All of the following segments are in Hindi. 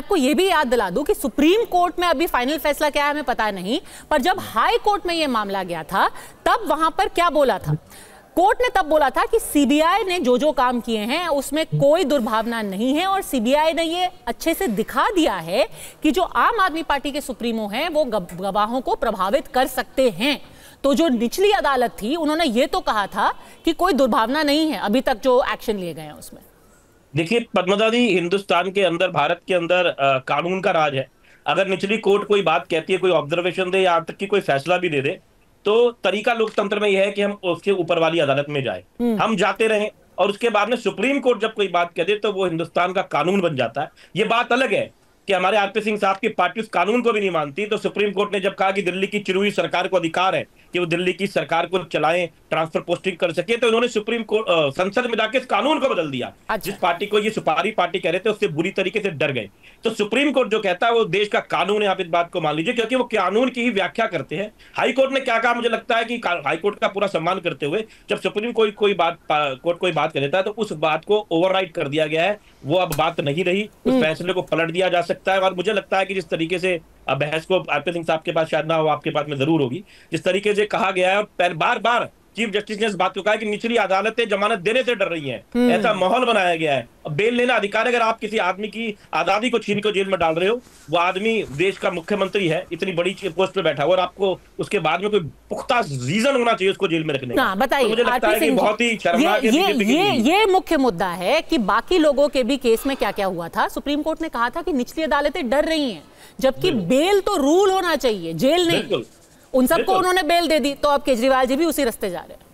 आपको यह भी याद दिला दूं कि सुप्रीम कोर्ट में अभी फाइनल फैसला क्या है हमें पता नहीं पर जब हाई कोर्ट में यह मामला गया था तब वहां पर क्या बोला था कोर्ट ने तब बोला था कि सीबीआई ने जो जो काम किए हैं उसमें कोई दुर्भावना नहीं है और सीबीआई ने ये अच्छे से दिखा दिया है कि जो आम आदमी पार्टी के सुप्रीमो हैं वो गवाहों को प्रभावित कर सकते हैं तो जो निचली अदालत थी उन्होंने ये तो कहा था कि कोई दुर्भावना नहीं है अभी तक जो एक्शन लिए गए हैं उसमें देखिए पद्मदा जी हिंदुस्तान के अंदर भारत के अंदर आ, कानून का राज है अगर निचली कोर्ट कोई बात कहती है कोई ऑब्जर्वेशन दे या तक की कोई फैसला भी दे दे तो तरीका लोकतंत्र में यह है कि हम उसके ऊपर वाली अदालत में जाए हम्म। हम जाते रहे और उसके बाद में सुप्रीम कोर्ट जब कोई बात कह दे तो वो हिंदुस्तान का कानून बन जाता है ये बात अलग है कि हमारे आरपी सिंह साहब की पार्टी उस कानून को भी नहीं मानती तो सुप्रीम कोर्ट ने जब कहा कि दिल्ली की चुनी सरकार को अधिकार है कि वो दिल्ली की सरकार को चलाएं ट्रांसफर पोस्टिंग कर सके तो इन्होंने सुप्रीम कोर्ट संसद में जाके इस कानून को बदल दिया अच्छा। जिस पार्टी को ये सुपारी पार्टी कह रहे थे उससे बुरी तरीके से डर गए तो सुप्रीम कोर्ट जो कहता है वो देश का कानून है आप इस बात को मान लीजिए क्योंकि वो कानून की ही व्याख्या करते हैं हाईकोर्ट ने क्या कहा मुझे लगता है कि हाईकोर्ट का पूरा सम्मान करते हुए जब सुप्रीम कोर्ट कोई बात कोर्ट कोई बात कर देता है तो उस बात को ओवर कर दिया गया है वो अब बात नहीं रही उस हम्म। फैसले को पलट दिया जा सकता है और मुझे लगता है कि जिस तरीके से बहस को आरपी सिंह साहब के पास शायद ना हो आपके पास में जरूर होगी जिस तरीके से कहा गया है और बार बार चीफ जस्टिस ने इस बात को कहा कि निचली अदालतें जमानत देने से डर रही हैं हम्म। ऐसा माहौल बनाया गया है अब बेल लेना अधिकार है अगर आप किसी आदमी की आजादी को छीन को जेल में डाल रहे हो वो आदमी देश का मुख्यमंत्री है इतनी बड़ी पोस्ट पे बैठा हुआ और आपको उसके बाद में कोई पुख्ता रीजन होना चाहिए उसको जेल में रखने का हाँ, बताइए तो मुझे लगता है कि बहुत ही ये, मुख्य मुद्दा है कि बाकी लोगों के भी केस में क्या क्या हुआ था सुप्रीम कोर्ट ने कहा था कि निचली अदालतें डर रही है जबकि बेल तो रूल होना चाहिए जेल नहीं उन सबको उन्होंने बेल दे दी तो अब केजरीवाल जी भी उसी रस्ते जा रहे हैं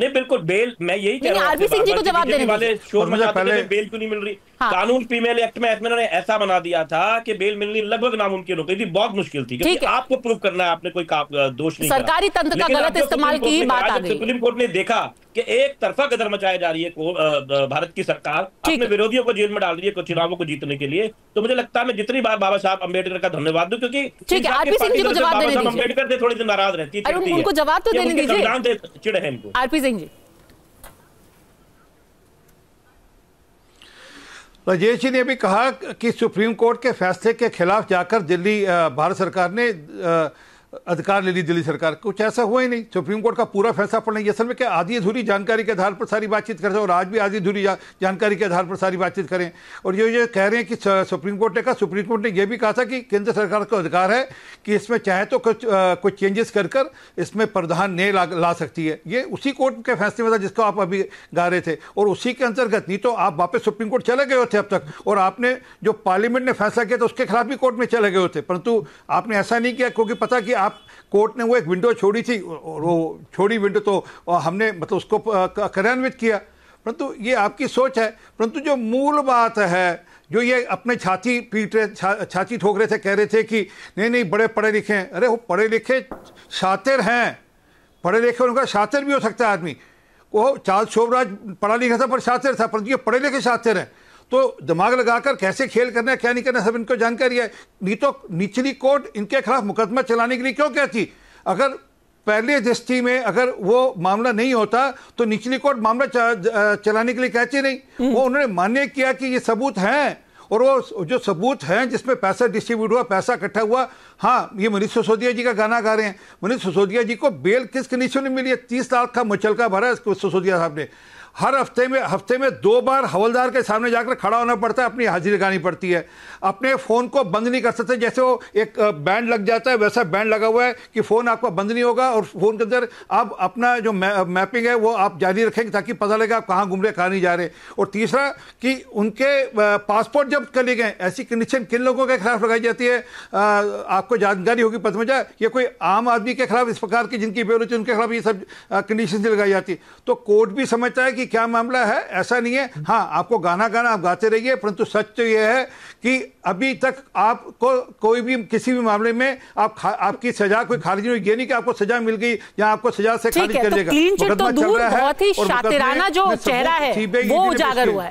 नहीं बिल्कुल बेल मैं यही कह रहा हूँ आरबी सिंह जी को जवाब देने वाले शोर मचाते बेल क्यों नहीं मिल रही हाँ। कानून फीमेल एक्ट में एक्ट में ऐसा बना दिया था कि बेल मिलनी लगभग नामुमकिन हो गई थी बहुत मुश्किल थी क्योंकि आपको प्रूव करना है आपने कोई दोष नहीं सरकारी तंत्र का गलत इस्तेमाल की बात आ गई सुप्रीम कोर्ट ने देखा कि एक तरफा गदर मचाई जा रही है भारत की सरकार अपने विरोधियों को जेल में डाल रही है चुनावों को जीतने के लिए तो मुझे लगता है मैं जितनी बार बाबा साहब अंबेडकर का धन्यवाद दूं क्योंकि ठीक है तो जवाब देने थोड़ी दिन नाराज रहती है उनको जवाब तो चिड़े हैं इनको आरपी सिंह जी राजेश जी ने भी कहा कि सुप्रीम कोर्ट के फैसले के खिलाफ जाकर दिल्ली भारत सरकार ने अधिकार ले ली दिल्ली सरकार कुछ ऐसा हुआ ही नहीं सुप्रीम कोर्ट का पूरा फैसला पड़ना ये असल में क्या आधी अधूरी जानकारी के आधार पर सारी बातचीत करते हैं और आज भी आधी अधूरी जा, जानकारी के आधार पर सारी बातचीत करें और ये ये कह रहे हैं कि सुप्रीम कोर्ट ने कहा सुप्रीम कोर्ट ने यह भी कहा था कि केंद्र सरकार को अधिकार है कि इसमें चाहे तो कुछ आ, कुछ चेंजेस कर कर इसमें प्रावधान नहीं ला, ला सकती है ये उसी कोर्ट के फैसले में था जिसको आप अभी गा रहे थे और उसी के अंतर्गत नहीं तो आप वापस सुप्रीम कोर्ट चले गए थे अब तक और आपने जो पार्लियामेंट ने फैसला किया था उसके खिलाफ भी कोर्ट में चले गए होते परंतु आपने ऐसा नहीं किया क्योंकि पता कि आप कोर्ट ने वो एक विंडो छोड़ी थी वो छोड़ी विंडो तो हमने मतलब उसको कार्यान्वित किया परंतु ये आपकी सोच है परंतु जो मूल बात है जो ये अपने छाती पीट रहे छा, छाती ठोक रहे थे कह रहे थे कि नहीं नहीं बड़े पढ़े लिखे हैं अरे वो पढ़े लिखे शातिर हैं पढ़े लिखे उनका शातिर भी हो सकता है आदमी वो चार्ल शोभराज पढ़ा लिखा था पर शातिर था परंतु ये पढ़े लिखे शातिर हैं तो दिमाग लगाकर कैसे खेल करना है क्या नहीं करना सब इनको जानकारी है नहीं तो निचली कोर्ट इनके खिलाफ मुकदमा चलाने के लिए क्यों कहती अगर पहले दृष्टि में अगर वो मामला नहीं होता तो निचली कोर्ट मामला चलाने के लिए कहती नहीं हम्म। वो उन्होंने मान्य किया कि ये सबूत हैं और वो जो सबूत हैं जिसमें पैसा डिस्ट्रीब्यूट हुआ पैसा इकट्ठा हुआ हाँ ये मनीष सिसोदिया जी का गाना गा रहे हैं मनीष सिसोदिया जी को बेल किस कंडीशन में मिली है तीस लाख का मुचलका भरा सिसोदिया साहब ने हर हफ्ते में हफ्ते में दो बार हवलदार के सामने जाकर खड़ा होना पड़ता है अपनी हाजिरी लगानी पड़ती है अपने फ़ोन को बंद नहीं कर सकते जैसे वो एक बैंड लग जाता है वैसा बैंड लगा हुआ है कि फ़ोन आपका बंद नहीं होगा और फ़ोन के अंदर आप अपना जो मैपिंग है वो आप जारी रखेंगे ताकि पता लगे आप कहाँ घूम रहे कहाँ नहीं जा रहे और तीसरा कि उनके पासपोर्ट जब कर लिए गए ऐसी कंडीशन किन लोगों के खिलाफ लगाई जाती है आपको जानकारी होगी पतमजा ये कोई आम आदमी के खिलाफ इस प्रकार की जिनकी बेरोची उनके खिलाफ ये सब कंडीशन लगाई जाती है तो कोर्ट भी समझता है कि कि क्या मामला है ऐसा नहीं है हाँ आपको गाना गाना आप गाते रहिए परंतु सच तो यह है कि अभी तक आपको कोई भी किसी भी मामले में आप आपकी सजा कोई खारिज नहीं ये नहीं कि आपको सजा मिल गई या आपको सजा से खारिज कर तो देगा तो मुकदमा जो चेहरा है वो उजागर हुआ है